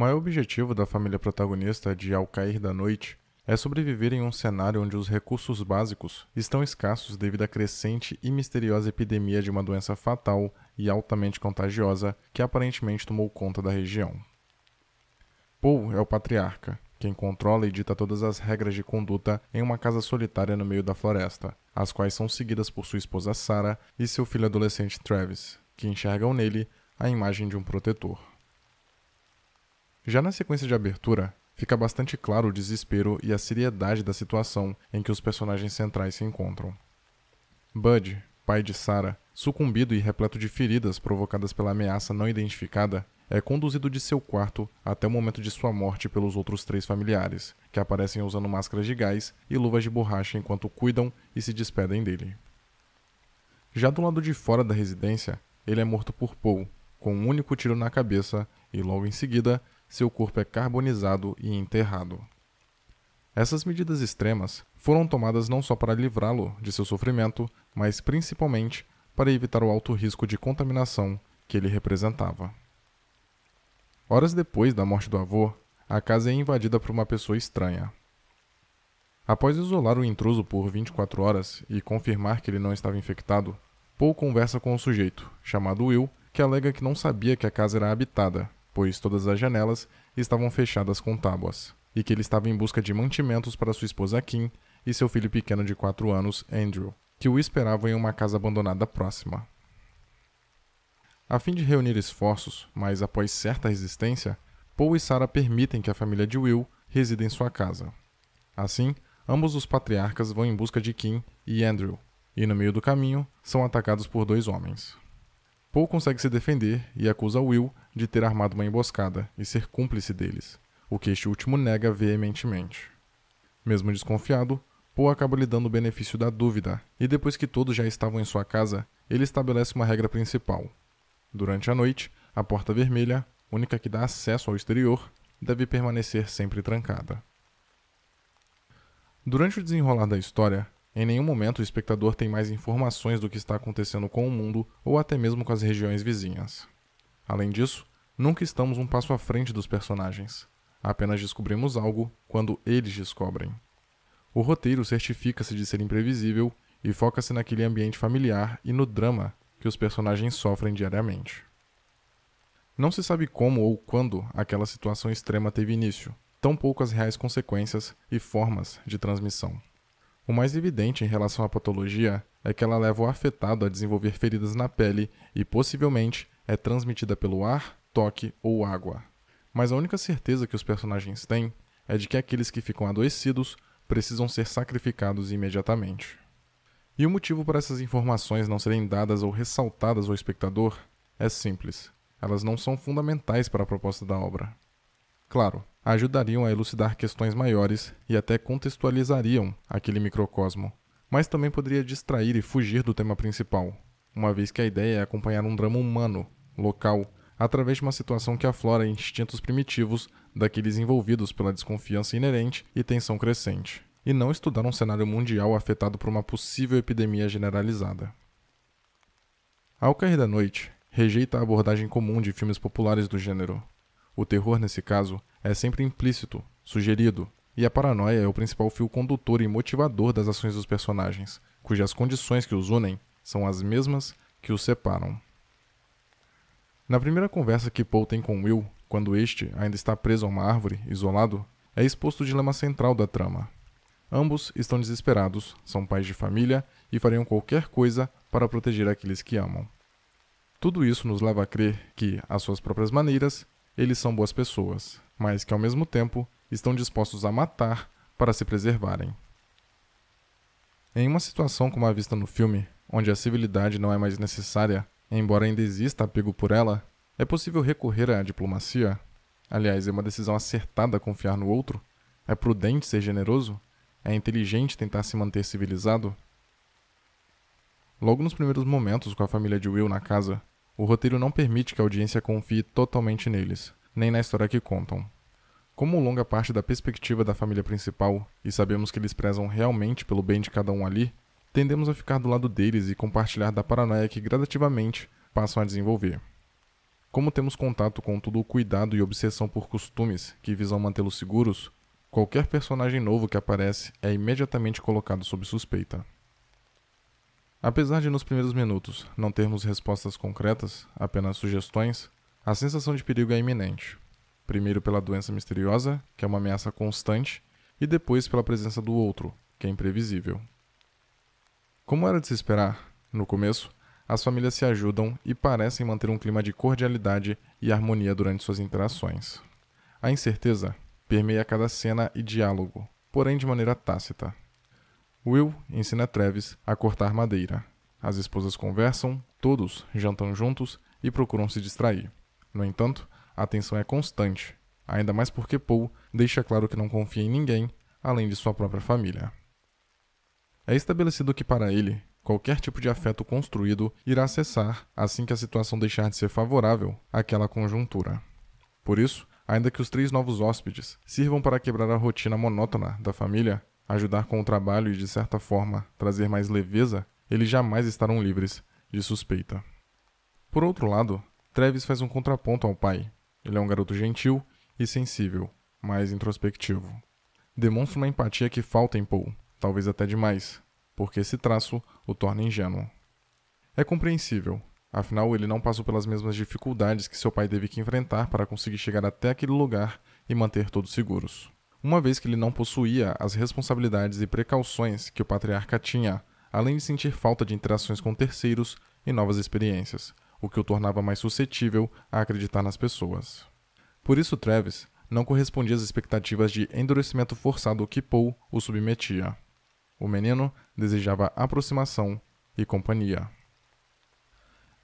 maior objetivo da família protagonista de Ao Cair da Noite é sobreviver em um cenário onde os recursos básicos estão escassos devido à crescente e misteriosa epidemia de uma doença fatal e altamente contagiosa que aparentemente tomou conta da região. Paul é o patriarca, quem controla e dita todas as regras de conduta em uma casa solitária no meio da floresta, as quais são seguidas por sua esposa Sarah e seu filho adolescente Travis, que enxergam nele a imagem de um protetor. Já na sequência de abertura, fica bastante claro o desespero e a seriedade da situação em que os personagens centrais se encontram. Bud, pai de Sarah, sucumbido e repleto de feridas provocadas pela ameaça não identificada, é conduzido de seu quarto até o momento de sua morte pelos outros três familiares, que aparecem usando máscaras de gás e luvas de borracha enquanto cuidam e se despedem dele. Já do lado de fora da residência, ele é morto por Paul, com um único tiro na cabeça, e logo em seguida seu corpo é carbonizado e enterrado. Essas medidas extremas foram tomadas não só para livrá-lo de seu sofrimento, mas principalmente para evitar o alto risco de contaminação que ele representava. Horas depois da morte do avô, a casa é invadida por uma pessoa estranha. Após isolar o intruso por 24 horas e confirmar que ele não estava infectado, Paul conversa com o sujeito, chamado Will, que alega que não sabia que a casa era habitada pois todas as janelas estavam fechadas com tábuas, e que ele estava em busca de mantimentos para sua esposa Kim e seu filho pequeno de 4 anos, Andrew, que o esperavam em uma casa abandonada próxima. A fim de reunir esforços, mas após certa resistência, Paul e Sarah permitem que a família de Will resida em sua casa. Assim, ambos os patriarcas vão em busca de Kim e Andrew, e no meio do caminho são atacados por dois homens. Paul consegue se defender e acusa Will de ter armado uma emboscada e ser cúmplice deles, o que este último nega veementemente. Mesmo desconfiado, Poe acaba lhe dando o benefício da dúvida, e depois que todos já estavam em sua casa, ele estabelece uma regra principal. Durante a noite, a porta vermelha, única que dá acesso ao exterior, deve permanecer sempre trancada. Durante o desenrolar da história, em nenhum momento o espectador tem mais informações do que está acontecendo com o mundo ou até mesmo com as regiões vizinhas. Além disso, nunca estamos um passo à frente dos personagens. Apenas descobrimos algo quando eles descobrem. O roteiro certifica-se de ser imprevisível e foca-se naquele ambiente familiar e no drama que os personagens sofrem diariamente. Não se sabe como ou quando aquela situação extrema teve início, tão as reais consequências e formas de transmissão. O mais evidente em relação à patologia é que ela leva o afetado a desenvolver feridas na pele e, possivelmente, é transmitida pelo ar, toque ou água. Mas a única certeza que os personagens têm é de que aqueles que ficam adoecidos precisam ser sacrificados imediatamente. E o motivo para essas informações não serem dadas ou ressaltadas ao espectador é simples: elas não são fundamentais para a proposta da obra. Claro, ajudariam a elucidar questões maiores e até contextualizariam aquele microcosmo, mas também poderia distrair e fugir do tema principal, uma vez que a ideia é acompanhar um drama humano, local, através de uma situação que aflora instintos primitivos daqueles envolvidos pela desconfiança inerente e tensão crescente, e não estudar um cenário mundial afetado por uma possível epidemia generalizada. Ao cair da noite, rejeita a abordagem comum de filmes populares do gênero. O terror, nesse caso, é sempre implícito, sugerido, e a paranoia é o principal fio condutor e motivador das ações dos personagens, cujas condições que os unem são as mesmas que os separam. Na primeira conversa que Paul tem com Will, quando este ainda está preso a uma árvore, isolado, é exposto o dilema central da trama. Ambos estão desesperados, são pais de família e fariam qualquer coisa para proteger aqueles que amam. Tudo isso nos leva a crer que, às suas próprias maneiras, eles são boas pessoas, mas que ao mesmo tempo estão dispostos a matar para se preservarem. Em uma situação como a vista no filme, onde a civilidade não é mais necessária, embora ainda exista apego por ela, é possível recorrer à diplomacia. Aliás, é uma decisão acertada confiar no outro, é prudente ser generoso, é inteligente tentar se manter civilizado. Logo nos primeiros momentos com a família de Will na casa, o roteiro não permite que a audiência confie totalmente neles, nem na história que contam. Como longa parte da perspectiva da família principal, e sabemos que eles prezam realmente pelo bem de cada um ali, tendemos a ficar do lado deles e compartilhar da paranoia que gradativamente passam a desenvolver. Como temos contato com todo o cuidado e obsessão por costumes que visam mantê-los seguros, qualquer personagem novo que aparece é imediatamente colocado sob suspeita. Apesar de nos primeiros minutos não termos respostas concretas, apenas sugestões, a sensação de perigo é iminente. Primeiro pela doença misteriosa, que é uma ameaça constante, e depois pela presença do outro, que é imprevisível. Como era de se esperar, no começo, as famílias se ajudam e parecem manter um clima de cordialidade e harmonia durante suas interações. A incerteza permeia cada cena e diálogo, porém de maneira tácita. Will ensina Travis a cortar madeira. As esposas conversam, todos jantam juntos e procuram se distrair. No entanto, a tensão é constante, ainda mais porque Paul deixa claro que não confia em ninguém além de sua própria família. É estabelecido que para ele, qualquer tipo de afeto construído irá cessar assim que a situação deixar de ser favorável àquela conjuntura. Por isso, ainda que os três novos hóspedes sirvam para quebrar a rotina monótona da família, ajudar com o trabalho e, de certa forma, trazer mais leveza, eles jamais estarão livres de suspeita. Por outro lado, Treves faz um contraponto ao pai. Ele é um garoto gentil e sensível, mas introspectivo. Demonstra uma empatia que falta em Paul, talvez até demais, porque esse traço o torna ingênuo. É compreensível, afinal ele não passou pelas mesmas dificuldades que seu pai teve que enfrentar para conseguir chegar até aquele lugar e manter todos seguros uma vez que ele não possuía as responsabilidades e precauções que o patriarca tinha, além de sentir falta de interações com terceiros e novas experiências, o que o tornava mais suscetível a acreditar nas pessoas. Por isso, Travis não correspondia às expectativas de endurecimento forçado que Paul o submetia. O menino desejava aproximação e companhia.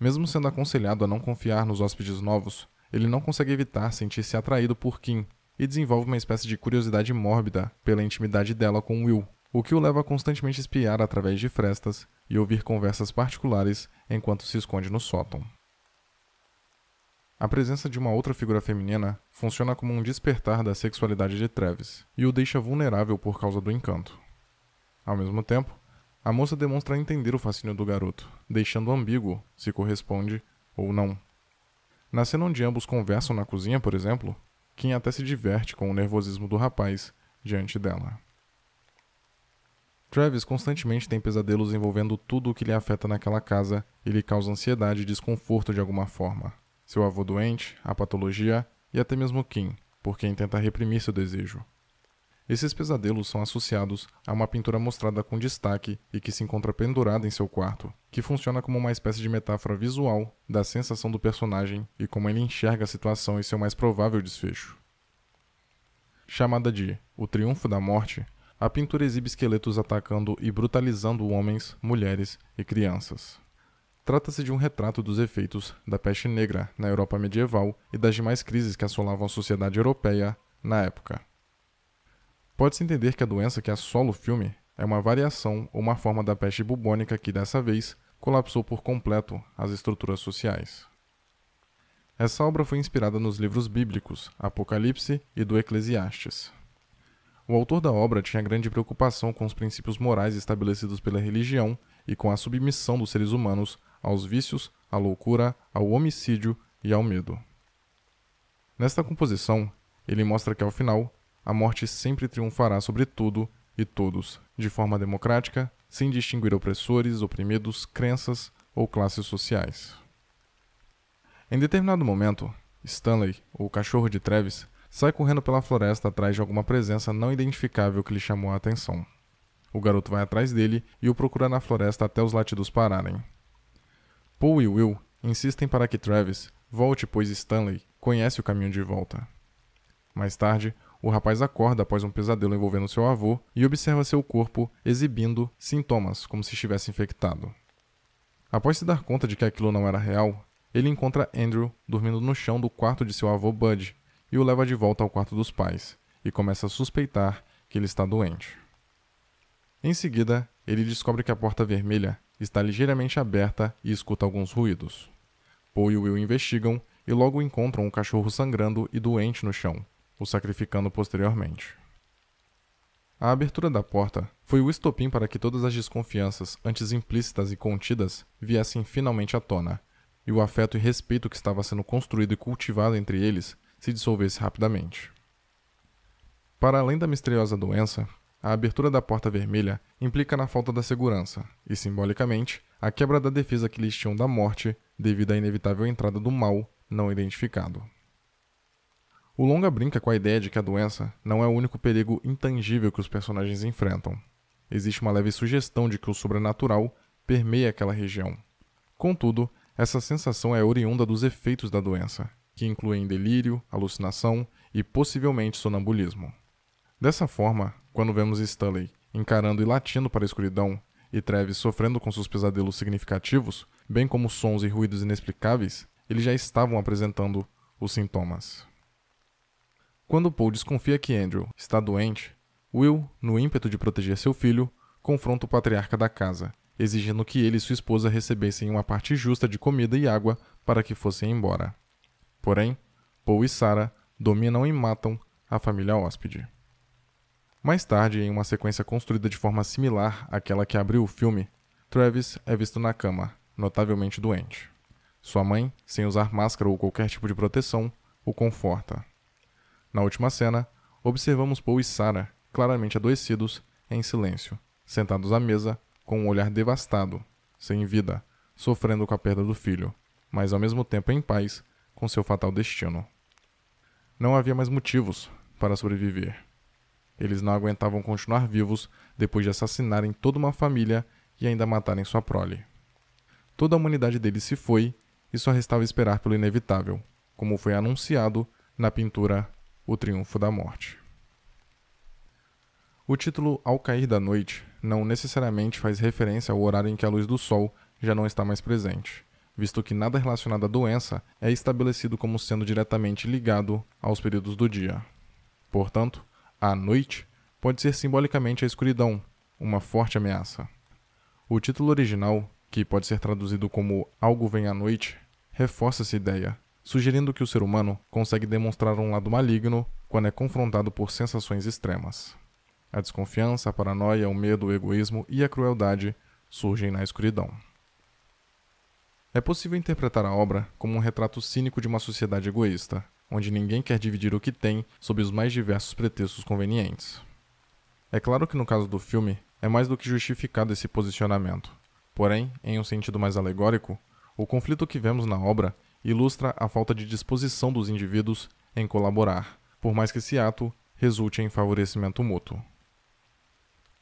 Mesmo sendo aconselhado a não confiar nos hóspedes novos, ele não consegue evitar sentir-se atraído por Kim e desenvolve uma espécie de curiosidade mórbida pela intimidade dela com Will, o que o leva a constantemente espiar através de frestas e ouvir conversas particulares enquanto se esconde no sótão. A presença de uma outra figura feminina funciona como um despertar da sexualidade de Travis e o deixa vulnerável por causa do encanto. Ao mesmo tempo, a moça demonstra entender o fascínio do garoto, deixando ambíguo se corresponde ou não. Na cena onde ambos conversam na cozinha, por exemplo, quem até se diverte com o nervosismo do rapaz diante dela. Travis constantemente tem pesadelos envolvendo tudo o que lhe afeta naquela casa e lhe causa ansiedade e desconforto de alguma forma. Seu avô doente, a patologia e até mesmo Kim, por quem tenta reprimir seu desejo. Esses pesadelos são associados a uma pintura mostrada com destaque e que se encontra pendurada em seu quarto, que funciona como uma espécie de metáfora visual da sensação do personagem e como ele enxerga a situação e seu mais provável desfecho. Chamada de O Triunfo da Morte, a pintura exibe esqueletos atacando e brutalizando homens, mulheres e crianças. Trata-se de um retrato dos efeitos da peste negra na Europa medieval e das demais crises que assolavam a sociedade europeia na época. Pode-se entender que a doença que assola o filme é uma variação ou uma forma da peste bubônica que, dessa vez, colapsou por completo as estruturas sociais. Essa obra foi inspirada nos livros bíblicos Apocalipse e do Eclesiastes. O autor da obra tinha grande preocupação com os princípios morais estabelecidos pela religião e com a submissão dos seres humanos aos vícios, à loucura, ao homicídio e ao medo. Nesta composição, ele mostra que, ao final, a morte sempre triunfará sobre tudo e todos, de forma democrática, sem distinguir opressores, oprimidos, crenças ou classes sociais. Em determinado momento, Stanley, o cachorro de Travis, sai correndo pela floresta atrás de alguma presença não identificável que lhe chamou a atenção. O garoto vai atrás dele e o procura na floresta até os latidos pararem. Paul e Will insistem para que Travis volte, pois Stanley conhece o caminho de volta. Mais tarde, o rapaz acorda após um pesadelo envolvendo seu avô e observa seu corpo exibindo sintomas, como se estivesse infectado. Após se dar conta de que aquilo não era real, ele encontra Andrew dormindo no chão do quarto de seu avô Bud e o leva de volta ao quarto dos pais e começa a suspeitar que ele está doente. Em seguida, ele descobre que a porta vermelha está ligeiramente aberta e escuta alguns ruídos. Poe e Will investigam e logo encontram um cachorro sangrando e doente no chão, o sacrificando posteriormente. A abertura da porta foi o estopim para que todas as desconfianças, antes implícitas e contidas, viessem finalmente à tona, e o afeto e respeito que estava sendo construído e cultivado entre eles se dissolvesse rapidamente. Para além da misteriosa doença, a abertura da porta vermelha implica na falta da segurança e, simbolicamente, a quebra da defesa que lhes tinham da morte devido à inevitável entrada do mal não identificado. O longa brinca com a ideia de que a doença não é o único perigo intangível que os personagens enfrentam. Existe uma leve sugestão de que o sobrenatural permeia aquela região. Contudo, essa sensação é oriunda dos efeitos da doença, que incluem delírio, alucinação e possivelmente sonambulismo. Dessa forma, quando vemos Stanley encarando e latindo para a escuridão e Travis sofrendo com seus pesadelos significativos, bem como sons e ruídos inexplicáveis, eles já estavam apresentando os sintomas. Quando Paul desconfia que Andrew está doente, Will, no ímpeto de proteger seu filho, confronta o patriarca da casa, exigindo que ele e sua esposa recebessem uma parte justa de comida e água para que fossem embora. Porém, Paul e Sarah dominam e matam a família hóspede. Mais tarde, em uma sequência construída de forma similar àquela que abriu o filme, Travis é visto na cama, notavelmente doente. Sua mãe, sem usar máscara ou qualquer tipo de proteção, o conforta. Na última cena, observamos Paul e Sarah, claramente adoecidos, em silêncio, sentados à mesa, com um olhar devastado, sem vida, sofrendo com a perda do filho, mas ao mesmo tempo em paz com seu fatal destino. Não havia mais motivos para sobreviver. Eles não aguentavam continuar vivos depois de assassinarem toda uma família e ainda matarem sua prole. Toda a humanidade deles se foi e só restava esperar pelo inevitável, como foi anunciado na pintura o Triunfo da Morte. O título Ao Cair da Noite não necessariamente faz referência ao horário em que a luz do sol já não está mais presente, visto que nada relacionado à doença é estabelecido como sendo diretamente ligado aos períodos do dia. Portanto, a noite pode ser simbolicamente a escuridão, uma forte ameaça. O título original, que pode ser traduzido como Algo Vem à Noite, reforça essa ideia, sugerindo que o ser humano consegue demonstrar um lado maligno quando é confrontado por sensações extremas. A desconfiança, a paranoia, o medo, o egoísmo e a crueldade surgem na escuridão. É possível interpretar a obra como um retrato cínico de uma sociedade egoísta, onde ninguém quer dividir o que tem sob os mais diversos pretextos convenientes. É claro que no caso do filme, é mais do que justificado esse posicionamento. Porém, em um sentido mais alegórico, o conflito que vemos na obra ilustra a falta de disposição dos indivíduos em colaborar, por mais que esse ato resulte em favorecimento mútuo.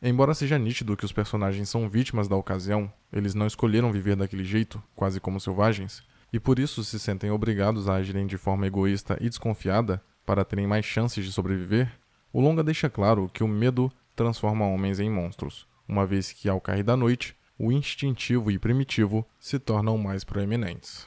Embora seja nítido que os personagens são vítimas da ocasião, eles não escolheram viver daquele jeito, quase como selvagens, e por isso se sentem obrigados a agirem de forma egoísta e desconfiada para terem mais chances de sobreviver, o Longa deixa claro que o medo transforma homens em monstros, uma vez que, ao cair da noite, o instintivo e primitivo se tornam mais proeminentes.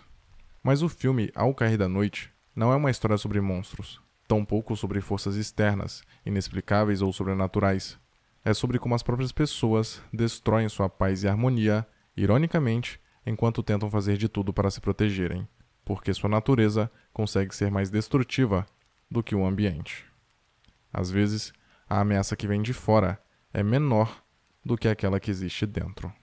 Mas o filme Ao Cair da Noite não é uma história sobre monstros, tampouco sobre forças externas, inexplicáveis ou sobrenaturais. É sobre como as próprias pessoas destroem sua paz e harmonia, ironicamente, enquanto tentam fazer de tudo para se protegerem, porque sua natureza consegue ser mais destrutiva do que o ambiente. Às vezes, a ameaça que vem de fora é menor do que aquela que existe dentro.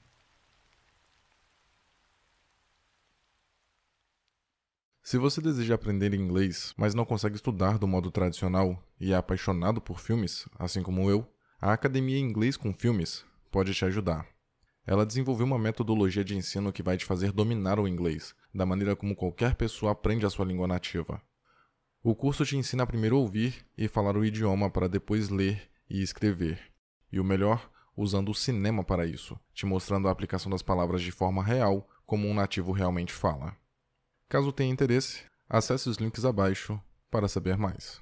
Se você deseja aprender inglês, mas não consegue estudar do modo tradicional e é apaixonado por filmes, assim como eu, a Academia Inglês com Filmes pode te ajudar. Ela desenvolveu uma metodologia de ensino que vai te fazer dominar o inglês, da maneira como qualquer pessoa aprende a sua língua nativa. O curso te ensina a primeiro ouvir e falar o idioma para depois ler e escrever. E o melhor, usando o cinema para isso, te mostrando a aplicação das palavras de forma real, como um nativo realmente fala. Caso tenha interesse, acesse os links abaixo para saber mais.